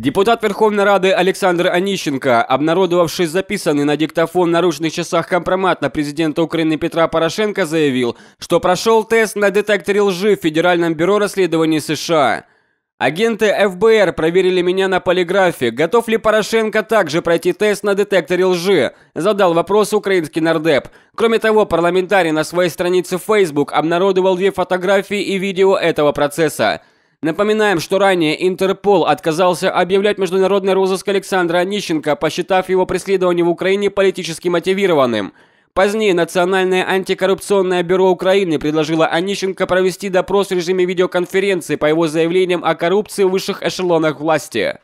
Депутат Верховной Рады Александр Онищенко, обнародовавший записанный на диктофон наручных часах компромат на президента Украины Петра Порошенко, заявил, что прошел тест на детекторе лжи в Федеральном бюро расследований США. Агенты ФБР проверили меня на полиграфе, готов ли Порошенко также пройти тест на детекторе лжи, задал вопрос украинский нардеп. Кроме того, парламентарий на своей странице Facebook обнародовал две фотографии и видео этого процесса. Напоминаем, что ранее Интерпол отказался объявлять международный розыск Александра Онищенко, посчитав его преследование в Украине политически мотивированным. Позднее Национальное антикоррупционное бюро Украины предложило Онищенко провести допрос в режиме видеоконференции по его заявлениям о коррупции в высших эшелонах власти.